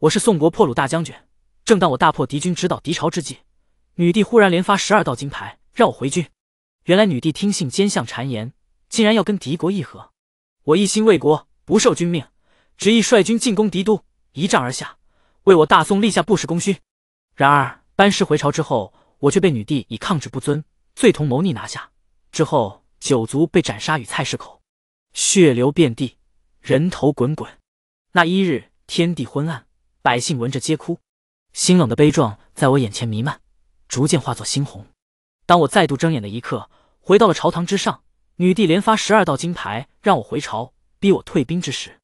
我是宋国破虏大将军，正当我大破敌军、直捣敌巢之际，女帝忽然连发十二道金牌，让我回军。原来女帝听信奸相谗言，竟然要跟敌国议和。我一心为国，不受君命，执意率军进攻敌都，一战而下，为我大宋立下不世功勋。然而班师回朝之后，我却被女帝以抗旨不尊、罪同谋逆拿下，之后九族被斩杀于菜市口，血流遍地，人头滚滚。那一日，天地昏暗。百姓闻着皆哭，心冷的悲壮在我眼前弥漫，逐渐化作猩红。当我再度睁眼的一刻，回到了朝堂之上。女帝连发十二道金牌，让我回朝，逼我退兵之时。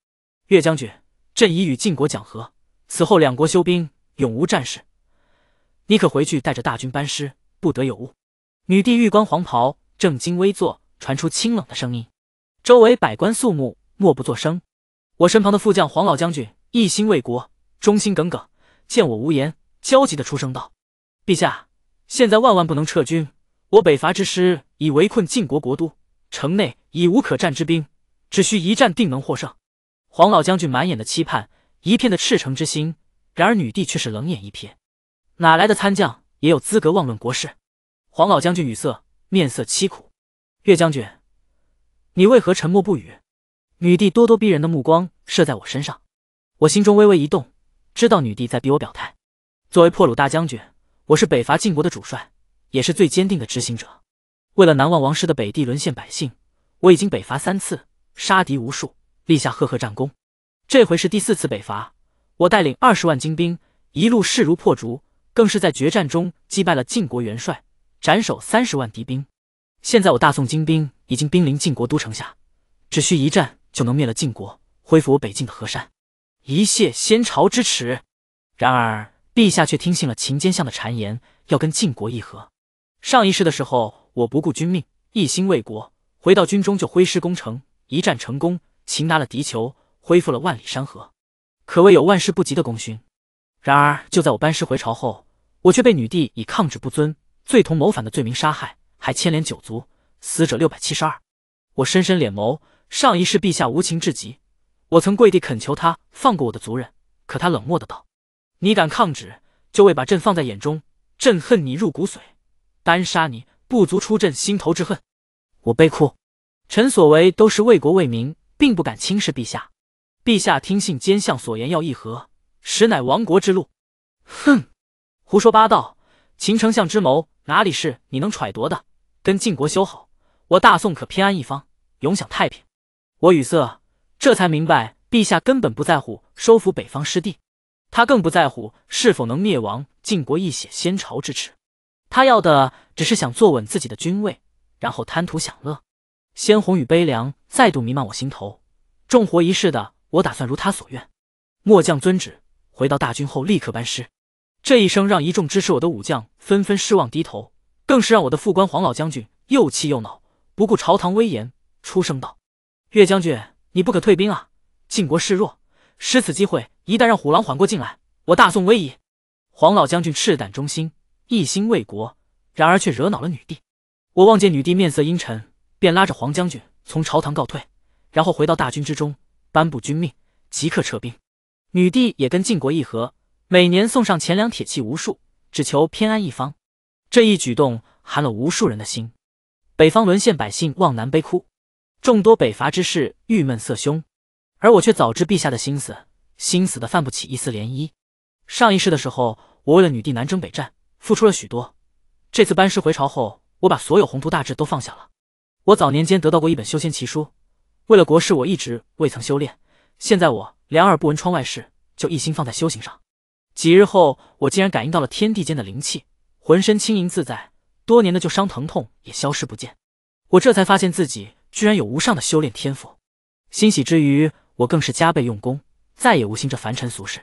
岳将军，朕已与晋国讲和，此后两国修兵，永无战事。你可回去带着大军班师，不得有误。女帝玉冠黄袍，正襟危坐，传出清冷的声音。周围百官肃穆，默不作声。我身旁的副将黄老将军一心为国。忠心耿耿，见我无言，焦急的出声道：“陛下，现在万万不能撤军。我北伐之师已围困晋国国都，城内已无可战之兵，只需一战，定能获胜。”黄老将军满眼的期盼，一片的赤诚之心。然而女帝却是冷眼一瞥：“哪来的参将，也有资格妄论国事？”黄老将军语塞，面色凄苦。岳将军，你为何沉默不语？女帝咄咄逼人的目光射在我身上，我心中微微一动。知道女帝在逼我表态。作为破虏大将军，我是北伐晋国的主帅，也是最坚定的执行者。为了南望王室的北地沦陷百姓，我已经北伐三次，杀敌无数，立下赫赫战功。这回是第四次北伐，我带领二十万精兵，一路势如破竹，更是在决战中击败了晋国元帅，斩首三十万敌兵。现在我大宋精兵已经兵临晋国都城下，只需一战就能灭了晋国，恢复我北境的河山。一泄先朝之耻，然而陛下却听信了秦奸相的谗言，要跟晋国议和。上一世的时候，我不顾君命，一心为国，回到军中就挥师攻城，一战成功，擒拿了敌酋，恢复了万里山河，可谓有万世不羁的功勋。然而就在我班师回朝后，我却被女帝以抗旨不尊、罪同谋反的罪名杀害，还牵连九族，死者六百七十二。我深深脸眸，上一世陛下无情至极。我曾跪地恳求他放过我的族人，可他冷漠的道：“你敢抗旨，就未把朕放在眼中。朕恨你入骨髓，单杀你不足出朕心头之恨。”我悲哭：“臣所为都是为国为民，并不敢轻视陛下。陛下听信奸相所言要议和，实乃亡国之路。”哼，胡说八道！秦丞相之谋哪里是你能揣度的？跟晋国修好，我大宋可偏安一方，永享太平。我语塞。这才明白，陛下根本不在乎收复北方失地，他更不在乎是否能灭亡晋国一血先朝之耻，他要的只是想坐稳自己的君位，然后贪图享乐。鲜红与悲凉再度弥漫我心头，重活一世的我打算如他所愿。末将遵旨，回到大军后立刻班师。这一声让一众支持我的武将纷纷失望低头，更是让我的副官黄老将军又气又恼，不顾朝堂威严，出声道：“岳将军。”你不可退兵啊！晋国势弱，失此机会，一旦让虎狼缓过劲来，我大宋危矣。黄老将军赤胆忠心，一心为国，然而却惹恼了女帝。我望见女帝面色阴沉，便拉着黄将军从朝堂告退，然后回到大军之中，颁布军命，即刻撤兵。女帝也跟晋国议和，每年送上钱粮铁器无数，只求偏安一方。这一举动寒了无数人的心，北方沦陷，百姓望南悲哭。众多北伐之士郁闷色凶，而我却早知陛下的心思，心死的泛不起一丝涟漪。上一世的时候，我为了女帝南征北战，付出了许多。这次班师回朝后，我把所有宏图大志都放下了。我早年间得到过一本修仙奇书，为了国事，我一直未曾修炼。现在我两耳不闻窗外事，就一心放在修行上。几日后，我竟然感应到了天地间的灵气，浑身轻盈自在，多年的旧伤疼痛也消失不见。我这才发现自己。居然有无上的修炼天赋，欣喜之余，我更是加倍用功，再也无心这凡尘俗事。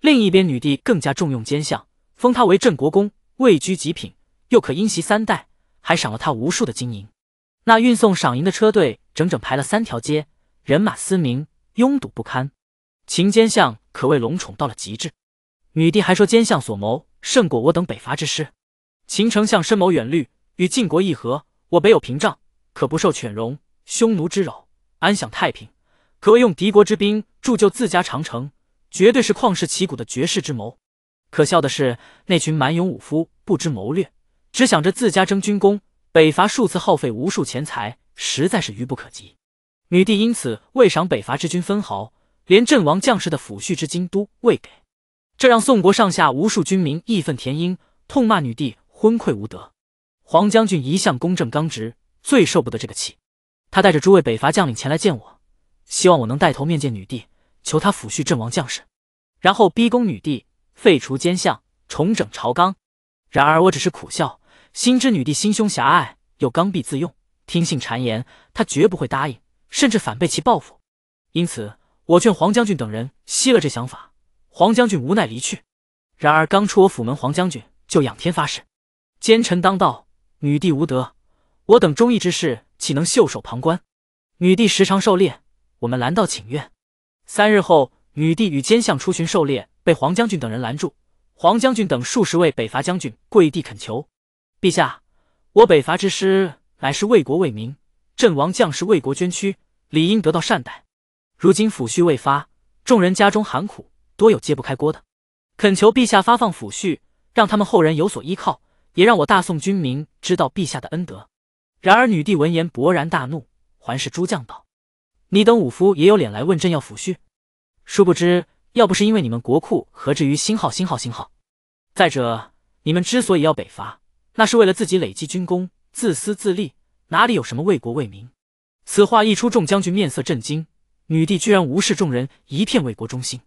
另一边，女帝更加重用奸相，封他为镇国公，位居极品，又可荫袭三代，还赏了他无数的金银。那运送赏银的车队整整排了三条街，人马嘶鸣，拥堵不堪。秦奸相可谓龙宠到了极致。女帝还说，奸相所谋胜过我等北伐之师。秦丞相深谋远虑，与晋国议和，我北有屏障。可不受犬戎、匈奴之扰，安享太平，可谓用敌国之兵铸就自家长城，绝对是旷世奇古的绝世之谋。可笑的是，那群蛮勇武夫不知谋略，只想着自家争军功，北伐数次耗费无数钱财，实在是愚不可及。女帝因此未赏北伐之军分毫，连阵亡将士的抚恤之金都未给，这让宋国上下无数军民义愤填膺，痛骂女帝昏聩无德。黄将军一向公正刚直。最受不得这个气，他带着诸位北伐将领前来见我，希望我能带头面见女帝，求他抚恤阵亡将士，然后逼宫女帝废除奸相，重整朝纲。然而我只是苦笑，心知女帝心胸狭隘，又刚愎自用，听信谗言，她绝不会答应，甚至反被其报复。因此，我劝黄将军等人息了这想法。黄将军无奈离去。然而刚出我府门，黄将军就仰天发誓：奸臣当道，女帝无德。我等忠义之士岂能袖手旁观？女帝时常狩猎，我们拦道请愿。三日后，女帝与奸相出巡狩猎，被黄将军等人拦住。黄将军等数十位北伐将军跪地恳求：“陛下，我北伐之师乃是为国为民，阵亡将士为国捐躯，理应得到善待。如今抚恤未发，众人家中寒苦，多有揭不开锅的。恳求陛下发放抚恤，让他们后人有所依靠，也让我大宋军民知道陛下的恩德。”然而女帝闻言勃然大怒，环视诸将道：“你等武夫也有脸来问朕要抚恤？殊不知，要不是因为你们国库，何至于星号星号星号？再者，你们之所以要北伐，那是为了自己累积军功，自私自利，哪里有什么为国为民？”此话一出，众将军面色震惊。女帝居然无视众人一片为国忠心。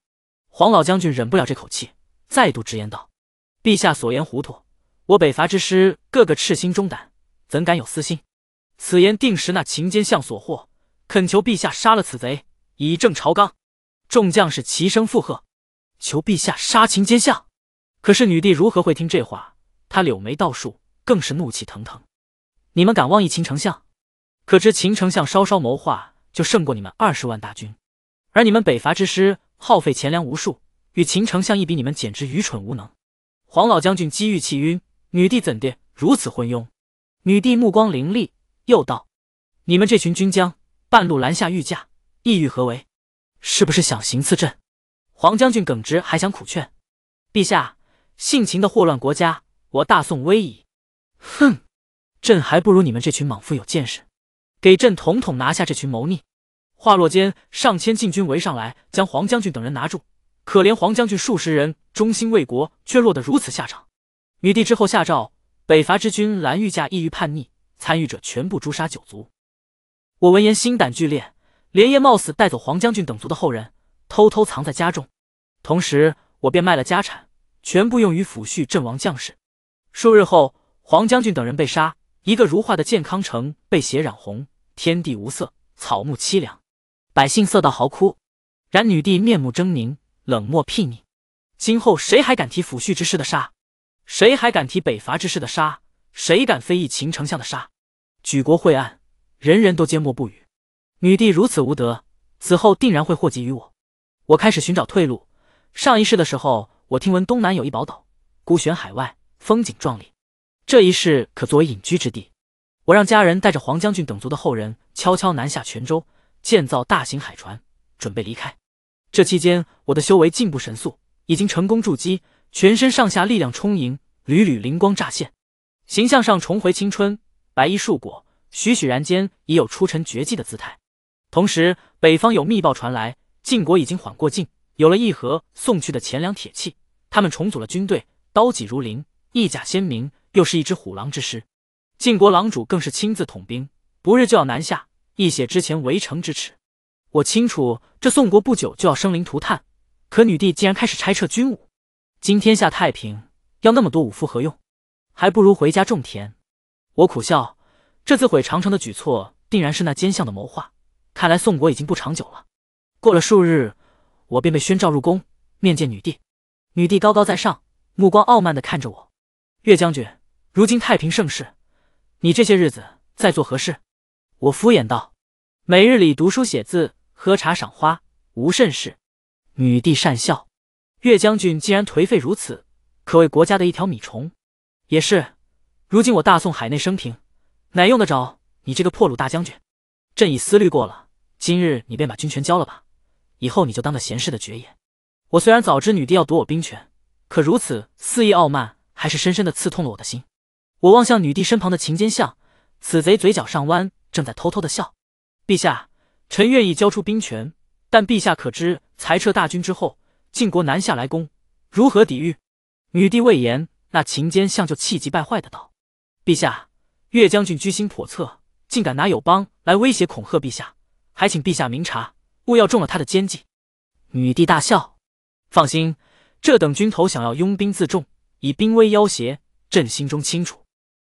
黄老将军忍不了这口气，再度直言道：“陛下所言糊涂！我北伐之师，个个赤心忠胆，怎敢有私心？”此言定是那秦奸相所获，恳求陛下杀了此贼，以正朝纲。众将士齐声附和，求陛下杀秦奸相。可是女帝如何会听这话？她柳眉倒竖，更是怒气腾腾。你们敢妄议秦丞相？可知秦丞相稍稍谋划，就胜过你们二十万大军。而你们北伐之师，耗费钱粮无数，与秦丞相一比，你们简直愚蠢无能。黄老将军机遇气晕。女帝怎的如此昏庸？女帝目光凌厉。又道：“你们这群军将，半路拦下御驾，意欲何为？是不是想行刺朕？”黄将军耿直，还想苦劝：“陛下，性情的祸乱国家，我大宋危矣。”哼，朕还不如你们这群莽夫有见识，给朕统统拿下这群谋逆。话落间，上千禁军围上来，将黄将军等人拿住。可怜黄将军数十人忠心为国，却落得如此下场。女帝之后下诏，北伐之军拦御驾，意欲叛逆。参与者全部诛杀九族。我闻言心胆俱裂，连夜冒死带走黄将军等族的后人，偷偷藏在家中。同时，我便卖了家产，全部用于抚恤阵亡将士。数日后，黄将军等人被杀，一个如画的健康城被血染红，天地无色，草木凄凉，百姓色道嚎哭。然女帝面目狰狞，冷漠睥睨。今后谁还敢提抚恤之事的杀？谁还敢提北伐之事的杀？谁敢非议秦丞相的杀？举国晦暗，人人都缄默不语。女帝如此无德，此后定然会祸及于我。我开始寻找退路。上一世的时候，我听闻东南有一宝岛，孤悬海外，风景壮丽，这一世可作为隐居之地。我让家人带着黄将军等族的后人，悄悄南下泉州，建造大型海船，准备离开。这期间，我的修为进步神速，已经成功筑基，全身上下力量充盈，缕缕灵光乍现。形象上重回青春，白衣束裹，栩栩然间已有出尘绝技的姿态。同时，北方有密报传来，晋国已经缓过劲，有了议和送去的钱粮铁器，他们重组了军队，刀戟如林，义甲鲜明，又是一支虎狼之师。晋国狼主更是亲自统兵，不日就要南下，一雪之前围城之耻。我清楚，这宋国不久就要生灵涂炭，可女帝竟然开始拆撤军武，今天下太平，要那么多武夫何用？还不如回家种田，我苦笑。这次毁长城的举措定然是那奸相的谋划，看来宋国已经不长久了。过了数日，我便被宣召入宫面见女帝。女帝高高在上，目光傲慢地看着我。岳将军，如今太平盛世，你这些日子在做何事？我敷衍道：“每日里读书写字，喝茶赏花，无甚事。”女帝讪笑。岳将军竟然颓废如此，可谓国家的一条米虫。也是，如今我大宋海内升平，哪用得着你这个破虏大将军？朕已思虑过了，今日你便把军权交了吧，以后你就当个闲事的爵爷。我虽然早知女帝要夺我兵权，可如此肆意傲慢，还是深深的刺痛了我的心。我望向女帝身旁的秦坚相，此贼嘴角上弯，正在偷偷的笑。陛下，臣愿意交出兵权，但陛下可知，裁撤大军之后，晋国南下来攻，如何抵御？女帝未言。那秦奸相就气急败坏的道：“陛下，岳将军居心叵测，竟敢拿友邦来威胁恐吓陛下，还请陛下明察，勿要中了他的奸计。”女帝大笑：“放心，这等军头想要拥兵自重，以兵威要挟，朕心中清楚。”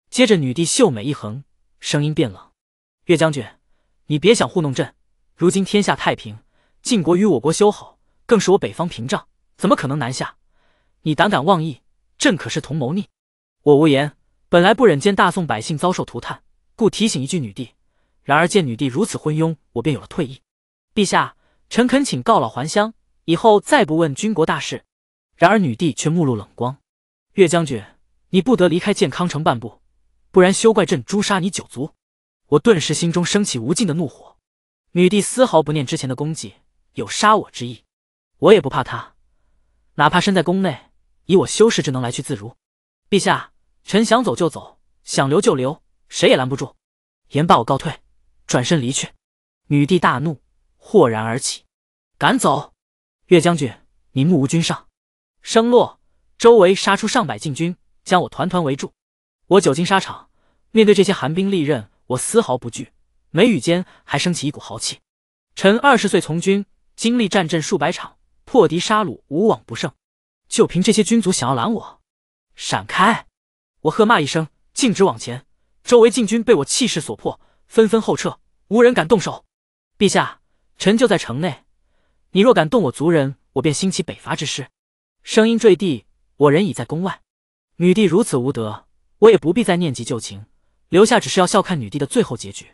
接着女帝秀美一横，声音变冷：“岳将军，你别想糊弄朕！如今天下太平，晋国与我国修好，更是我北方屏障，怎么可能南下？你胆敢妄议！”朕可是同谋逆，我无言。本来不忍见大宋百姓遭受涂炭，故提醒一句女帝。然而见女帝如此昏庸，我便有了退意。陛下，臣恳请告老还乡，以后再不问军国大事。然而女帝却目露冷光。岳将军，你不得离开建康城半步，不然休怪朕诛杀你九族。我顿时心中升起无尽的怒火。女帝丝毫不念之前的功绩，有杀我之意。我也不怕他，哪怕身在宫内。以我修士之能来去自如，陛下，臣想走就走，想留就留，谁也拦不住。言罢，我告退，转身离去。女帝大怒，豁然而起，赶走岳将军，你目无君上。声落，周围杀出上百禁军，将我团团围住。我久经沙场，面对这些寒冰利刃，我丝毫不惧，眉宇间还升起一股豪气。臣二十岁从军，经历战阵数百场，破敌杀戮，无往不胜。就凭这些君族想要拦我，闪开！我喝骂一声，径直往前。周围禁军被我气势所迫，纷纷后撤，无人敢动手。陛下，臣就在城内，你若敢动我族人，我便兴起北伐之势。声音坠地，我人已在宫外。女帝如此无德，我也不必再念及旧情，留下只是要笑看女帝的最后结局。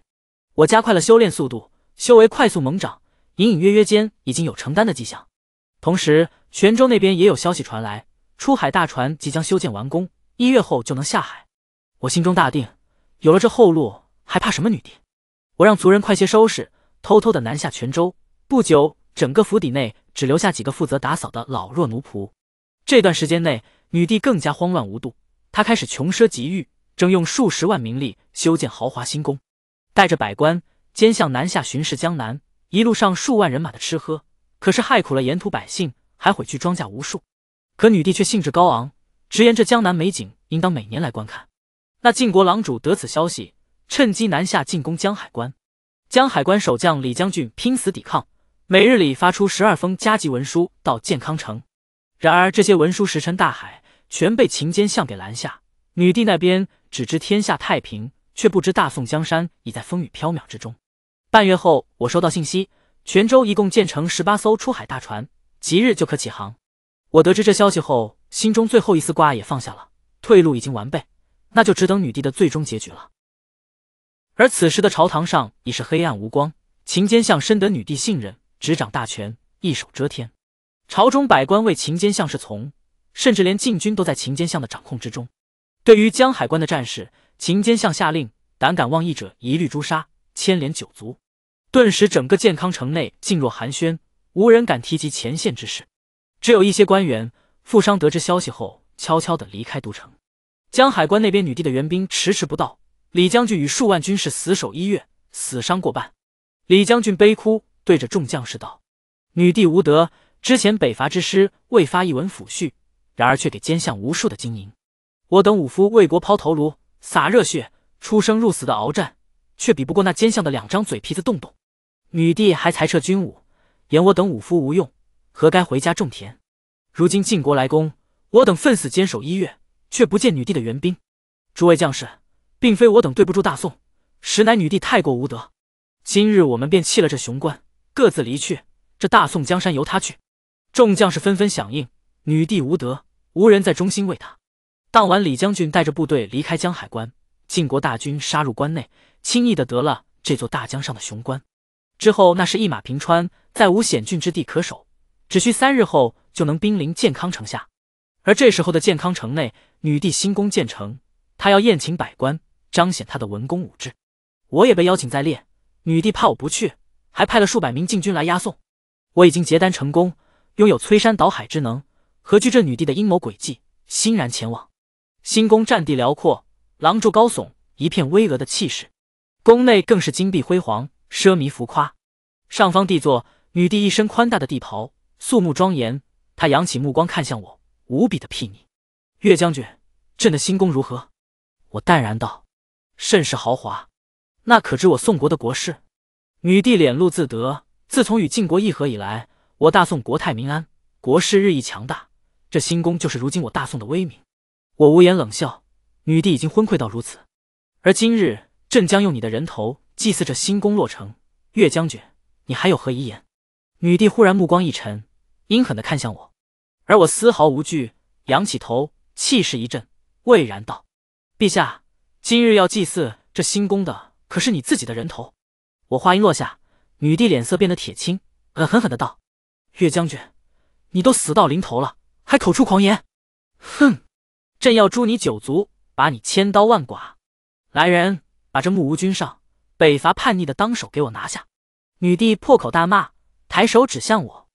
我加快了修炼速度，修为快速猛涨，隐隐约约间已经有成丹的迹象。同时，泉州那边也有消息传来，出海大船即将修建完工，一月后就能下海。我心中大定，有了这后路，还怕什么女帝？我让族人快些收拾，偷偷的南下泉州。不久，整个府邸内只留下几个负责打扫的老弱奴仆。这段时间内，女帝更加慌乱无度，她开始穷奢极欲，征用数十万民力修建豪华新宫，带着百官兼向南下巡视江南。一路上，数万人马的吃喝。可是害苦了沿途百姓，还毁去庄稼无数。可女帝却兴致高昂，直言这江南美景应当每年来观看。那晋国狼主得此消息，趁机南下进攻江海关。江海关守将李将军拼死抵抗，每日里发出十二封加急文书到健康城。然而这些文书石沉大海，全被秦奸相给拦下。女帝那边只知天下太平，却不知大宋江山已在风雨飘渺之中。半月后，我收到信息。泉州一共建成十八艘出海大船，即日就可起航。我得知这消息后，心中最后一丝挂也放下了，退路已经完备，那就只等女帝的最终结局了。而此时的朝堂上已是黑暗无光，秦奸相深得女帝信任，执掌大权，一手遮天。朝中百官为秦奸相侍从，甚至连禁军都在秦奸相的掌控之中。对于江海关的战事，秦奸相下令，胆敢妄议者一律诛杀，牵连九族。顿时，整个健康城内静若寒暄，无人敢提及前线之事。只有一些官员、富商得知消息后，悄悄地离开都城。江海关那边，女帝的援兵迟迟不到，李将军与数万军士死守一月，死伤过半。李将军悲哭，对着众将士道：“女帝无德，之前北伐之师未发一文抚恤，然而却给奸相无数的金银。我等武夫为国抛头颅、洒热血，出生入死的鏖战。”却比不过那奸相的两张嘴皮子动动。女帝还裁撤军武，言我等武夫无用，何该回家种田？如今晋国来攻，我等奋死坚守一月，却不见女帝的援兵。诸位将士，并非我等对不住大宋，实乃女帝太过无德。今日我们便弃了这雄关，各自离去。这大宋江山由他去。众将士纷纷响应。女帝无德，无人在忠心为他。当晚，李将军带着部队离开江海关，晋国大军杀入关内。轻易的得了这座大江上的雄关，之后那是一马平川，再无险峻之地可守，只需三日后就能兵临健康城下。而这时候的健康城内，女帝新宫建成，她要宴请百官，彰显她的文功武志。我也被邀请在列，女帝怕我不去，还派了数百名禁军来押送。我已经结丹成功，拥有摧山倒海之能，何惧这女帝的阴谋诡计？欣然前往。新宫占地辽阔，廊柱高耸，一片巍峨的气势。宫内更是金碧辉煌，奢靡浮夸。上方帝座，女帝一身宽大的帝袍，肃穆庄严。她扬起目光看向我，无比的睥睨：“岳将军，朕的新宫如何？”我淡然道：“甚是豪华。”那可知我宋国的国事？”女帝脸露自得。自从与晋国议和以来，我大宋国泰民安，国势日益强大。这新宫就是如今我大宋的威名。我无言冷笑。女帝已经昏聩到如此，而今日。朕将用你的人头祭祀这新宫落成。岳将军，你还有何遗言？女帝忽然目光一沉，阴狠地看向我，而我丝毫无惧，仰起头，气势一振，巍然道：“陛下，今日要祭祀这新宫的，可是你自己的人头？”我话音落下，女帝脸色变得铁青，恶狠狠的道：“岳将军，你都死到临头了，还口出狂言！哼，朕要诛你九族，把你千刀万剐！来人！”把这木屋君上北伐叛逆的当手给我拿下！女帝破口大骂，抬手指向我，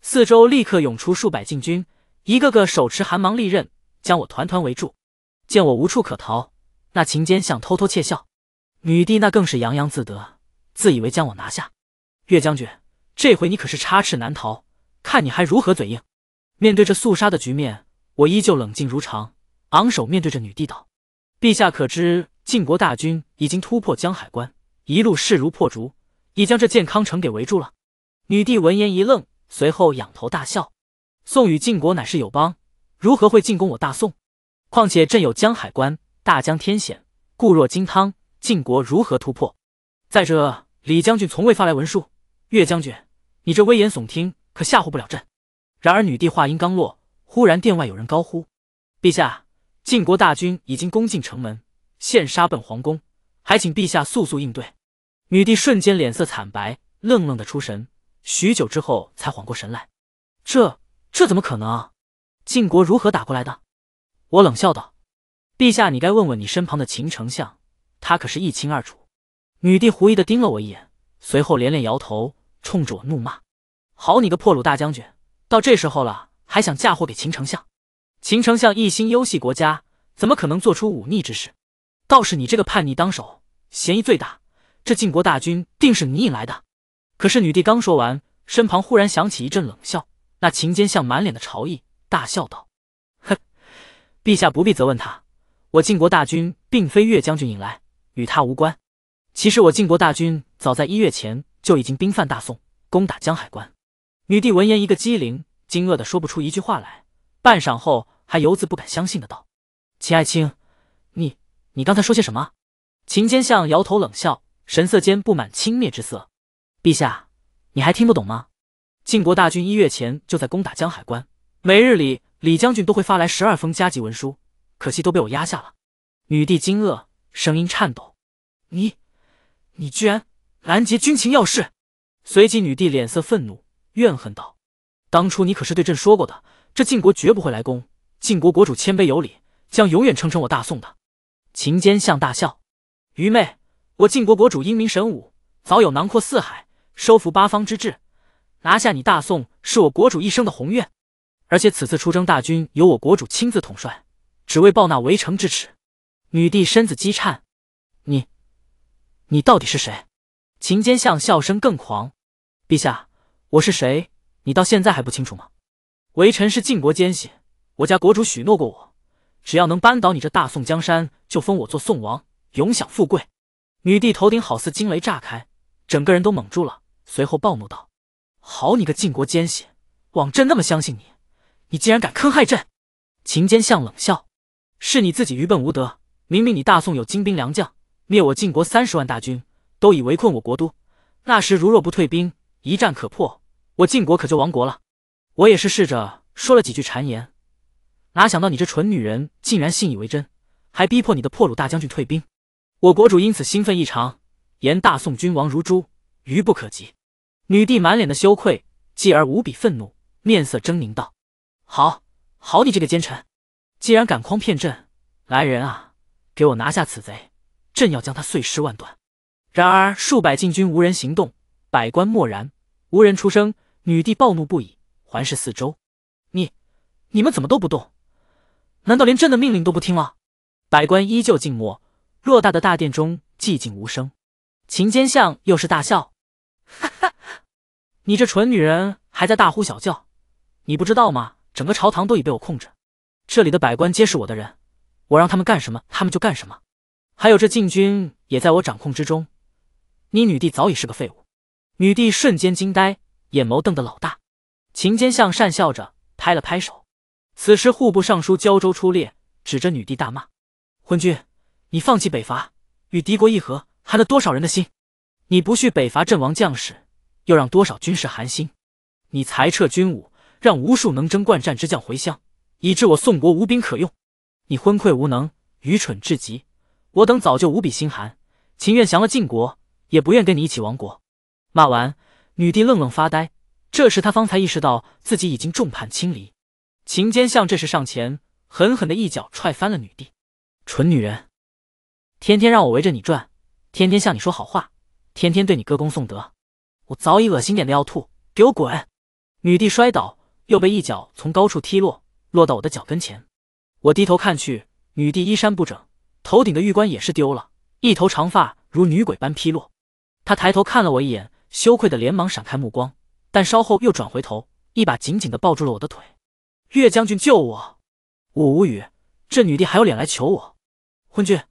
四周立刻涌出数百禁军，一个个手持寒芒利刃，将我团团围住。见我无处可逃，那秦坚像偷偷窃笑，女帝那更是洋洋自得，自以为将我拿下。岳将军，这回你可是插翅难逃，看你还如何嘴硬！面对这肃杀的局面，我依旧冷静如常，昂首面对着女帝道：“陛下可知？”晋国大军已经突破江海关，一路势如破竹，已将这健康城给围住了。女帝闻言一愣，随后仰头大笑：“宋与晋国乃是友邦，如何会进攻我大宋？况且朕有江海关，大江天险，固若金汤，晋国如何突破？再者，李将军从未发来文书。岳将军，你这危言耸听，可吓唬不了朕。”然而，女帝话音刚落，忽然殿外有人高呼：“陛下，晋国大军已经攻进城门！”现杀奔皇宫，还请陛下速速应对。女帝瞬间脸色惨白，愣愣的出神，许久之后才缓过神来。这这怎么可能？晋国如何打过来的？我冷笑道：“陛下，你该问问你身旁的秦丞相，他可是一清二楚。”女帝狐疑的盯了我一眼，随后连连摇头，冲着我怒骂：“好你个破鲁大将军，到这时候了还想嫁祸给秦丞相？秦丞相一心忧系国家，怎么可能做出忤逆之事？”倒是你这个叛逆当首，嫌疑最大。这晋国大军定是你引来的。可是女帝刚说完，身旁忽然响起一阵冷笑。那秦坚像满脸的嘲意，大笑道：“哼，陛下不必责问他。我晋国大军并非岳将军引来，与他无关。其实我晋国大军早在一月前就已经兵犯大宋，攻打江海关。”女帝闻言一个机灵，惊愕的说不出一句话来。半晌后，还犹自不敢相信的道：“秦爱卿。”你刚才说些什么？秦坚相摇头冷笑，神色间布满轻蔑之色。陛下，你还听不懂吗？晋国大军一月前就在攻打江海关，每日里李将军都会发来十二封加急文书，可惜都被我压下了。女帝惊愕，声音颤抖：“你，你居然拦截军情要事！”随即，女帝脸色愤怒，怨恨道：“当初你可是对朕说过的，这晋国绝不会来攻。晋国国主谦卑有礼，将永远称臣我大宋的。”秦坚向大笑：“愚昧！我晋国国主英明神武，早有囊括四海、收服八方之志，拿下你大宋是我国主一生的宏愿。而且此次出征大军由我国主亲自统帅，只为报那围城之耻。”女帝身子激颤：“你，你到底是谁？”秦坚向笑声更狂：“陛下，我是谁？你到现在还不清楚吗？为臣是晋国奸细，我家国主许诺过我。”只要能扳倒你这大宋江山，就封我做宋王，永享富贵。女帝头顶好似惊雷炸开，整个人都懵住了，随后暴怒道：“好你个晋国奸细，枉朕那么相信你，你竟然敢坑害朕！”秦奸相冷笑：“是你自己愚笨无德，明明你大宋有精兵良将，灭我晋国三十万大军，都已围困我国都，那时如若不退兵，一战可破，我晋国可就亡国了。我也是试着说了几句谗言。”哪想到你这蠢女人竟然信以为真，还逼迫你的破虏大将军退兵，我国主因此兴奋异常，言大宋君王如猪，愚不可及。女帝满脸的羞愧，继而无比愤怒，面色狰狞道：“好好你这个奸臣，既然敢诓骗朕，来人啊，给我拿下此贼，朕要将他碎尸万段。”然而数百禁军无人行动，百官默然，无人出声。女帝暴怒不已，环视四周：“你你们怎么都不动？”难道连朕的命令都不听了？百官依旧静默，偌大的大殿中寂静无声。秦奸相又是大笑，哈哈！你这蠢女人还在大呼小叫，你不知道吗？整个朝堂都已被我控制，这里的百官皆是我的人，我让他们干什么，他们就干什么。还有这禁军也在我掌控之中。你女帝早已是个废物。女帝瞬间惊呆，眼眸瞪得老大。秦奸相讪笑着，拍了拍手。此时，户部尚书胶州出列，指着女帝大骂：“昏君，你放弃北伐，与敌国议和，寒了多少人的心？你不恤北伐阵亡将士，又让多少军士寒心？你裁撤军武，让无数能征惯战之将回乡，以致我宋国无兵可用。你昏聩无能，愚蠢至极，我等早就无比心寒，情愿降了晋国，也不愿跟你一起亡国。”骂完，女帝愣愣发呆。这时，她方才意识到自己已经众叛亲离。秦坚相这时上前，狠狠的一脚踹翻了女帝。蠢女人，天天让我围着你转，天天向你说好话，天天对你歌功颂德，我早已恶心点的要吐，给我滚！女帝摔倒，又被一脚从高处踢落，落到我的脚跟前。我低头看去，女帝衣衫不整，头顶的玉冠也是丢了，一头长发如女鬼般披落。她抬头看了我一眼，羞愧的连忙闪开目光，但稍后又转回头，一把紧紧的抱住了我的腿。岳将军救我！我无语，这女帝还有脸来求我？昏君，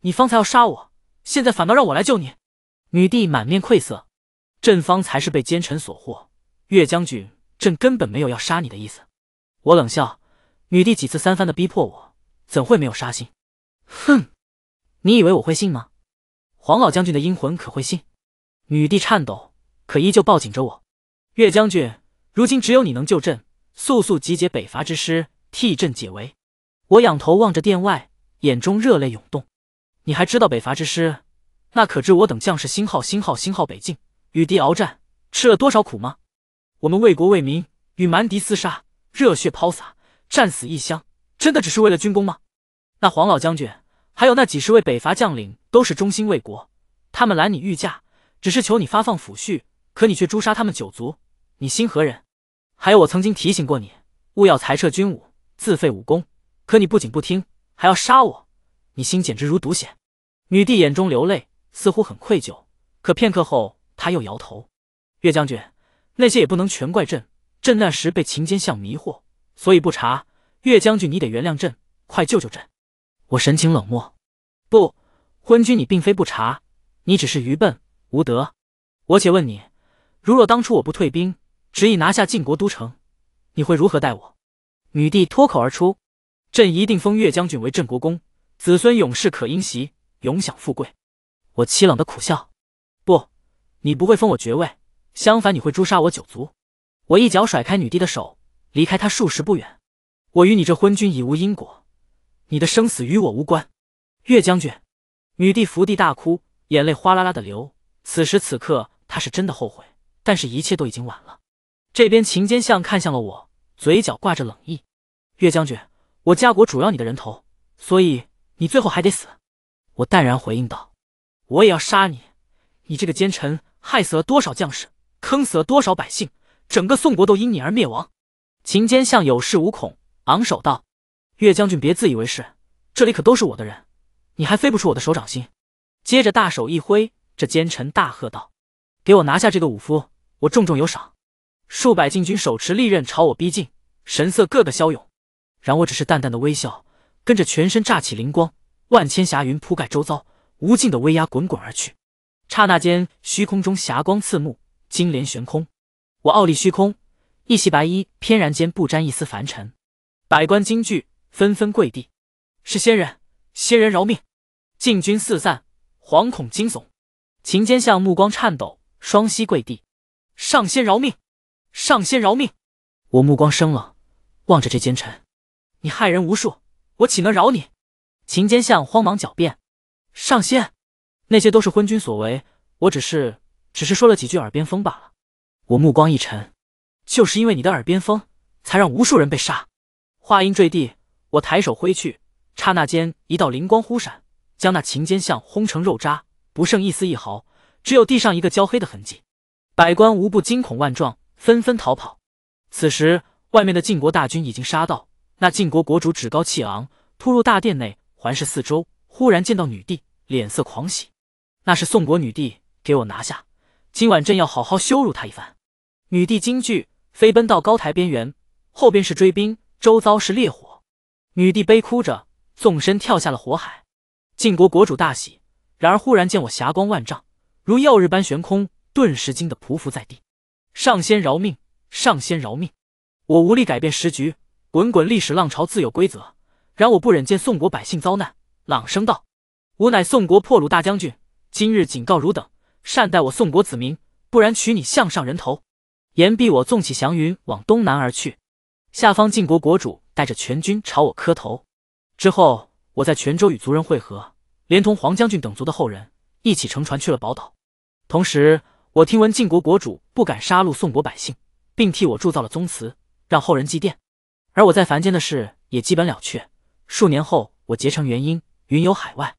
你方才要杀我，现在反倒让我来救你？女帝满面愧色，朕方才是被奸臣所惑，岳将军，朕根本没有要杀你的意思。我冷笑，女帝几次三番的逼迫我，怎会没有杀心？哼，你以为我会信吗？黄老将军的阴魂可会信？女帝颤抖，可依旧抱紧着我。岳将军，如今只有你能救朕。速速集结北伐之师，替朕解围！我仰头望着殿外，眼中热泪涌动。你还知道北伐之师？那可知我等将士星号星号星号北境与敌鏖战，吃了多少苦吗？我们为国为民，与蛮敌厮杀，热血抛洒，战死异乡，真的只是为了军功吗？那黄老将军，还有那几十位北伐将领，都是忠心为国。他们拦你御驾，只是求你发放抚恤，可你却诛杀他们九族，你心何忍？还有，我曾经提醒过你，勿要裁撤军武，自废武功。可你不仅不听，还要杀我，你心简直如毒蝎。女帝眼中流泪，似乎很愧疚。可片刻后，她又摇头。岳将军，那些也不能全怪朕，朕那时被秦奸相迷惑，所以不查。岳将军，你得原谅朕，快救救朕！我神情冷漠。不，昏君，你并非不查，你只是愚笨无德。我且问你，如若当初我不退兵？执意拿下晋国都城，你会如何待我？女帝脱口而出：“朕一定封岳将军为镇国公，子孙永世可荫袭，永享富贵。”我凄冷的苦笑：“不，你不会封我爵位，相反，你会诛杀我九族。”我一脚甩开女帝的手，离开她数十步远。我与你这昏君已无因果，你的生死与我无关。岳将军，女帝伏地大哭，眼泪哗啦啦的流。此时此刻，她是真的后悔，但是一切都已经晚了。这边秦坚相看向了我，嘴角挂着冷意。岳将军，我家国主要你的人头，所以你最后还得死。我淡然回应道：“我也要杀你，你这个奸臣，害死了多少将士，坑死了多少百姓，整个宋国都因你而灭亡。”秦坚相有恃无恐，昂首道：“岳将军别自以为是，这里可都是我的人，你还飞不出我的手掌心。”接着大手一挥，这奸臣大喝道：“给我拿下这个武夫，我重重有赏。”数百禁军手持利刃朝我逼近，神色个个骁勇，然我只是淡淡的微笑，跟着全身炸起灵光，万千霞云铺盖周遭，无尽的威压滚滚而去。刹那间，虚空中霞光刺目，金莲悬空，我傲立虚空，一袭白衣翩然间不沾一丝凡尘。百官惊惧，纷纷跪地：“是仙人，仙人饶命！”禁军四散，惶恐惊悚。秦坚相目光颤抖，双膝跪地：“上仙饶命！”上仙饶命！我目光生冷，望着这奸臣，你害人无数，我岂能饶你？秦奸相慌忙狡辩：“上仙，那些都是昏君所为，我只是只是说了几句耳边风罢了。”我目光一沉，就是因为你的耳边风，才让无数人被杀。话音坠地，我抬手挥去，刹那间一道灵光忽闪，将那秦奸相轰成肉渣，不剩一丝一毫，只有地上一个焦黑的痕迹。百官无不惊恐万状。纷纷逃跑。此时，外面的晋国大军已经杀到。那晋国国主趾高气昂，突入大殿内，环视四周，忽然见到女帝，脸色狂喜：“那是宋国女帝，给我拿下！今晚朕要好好羞辱她一番。”女帝惊惧，飞奔到高台边缘，后边是追兵，周遭是烈火。女帝悲哭着，纵身跳下了火海。晋国国主大喜，然而忽然见我霞光万丈，如耀日般悬空，顿时惊得匍匐在地。上仙饶命，上仙饶命！我无力改变时局，滚滚历史浪潮自有规则。然我不忍见宋国百姓遭难，朗声道：“吾乃宋国破虏大将军，今日警告汝等，善待我宋国子民，不然取你项上人头！”言毕，我纵起祥云往东南而去。下方晋国国主带着全军朝我磕头。之后，我在泉州与族人会合，连同黄将军等族的后人一起乘船去了宝岛，同时。我听闻晋国国主不敢杀戮宋国百姓，并替我铸造了宗祠，让后人祭奠。而我在凡间的事也基本了却。数年后，我结成元婴，云游海外。